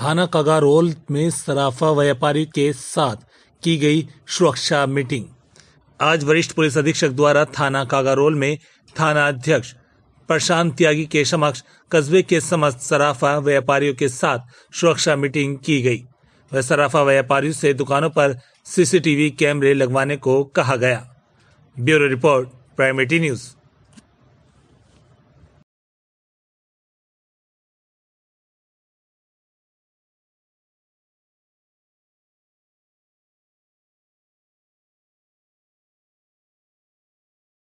थाना कगारोल में सराफा व्यापारी के साथ की गई सुरक्षा मीटिंग आज वरिष्ठ पुलिस अधीक्षक द्वारा थाना कागारोल में थाना अध्यक्ष प्रशांत त्यागी के समक्ष कस्बे के समस्त सराफा व्यापारियों के साथ सुरक्षा मीटिंग की गई वह सराफा व्यापारियों से दुकानों पर सीसीटीवी कैमरे लगवाने को कहा गया ब्यूरो रिपोर्ट प्राइमेटी न्यूज़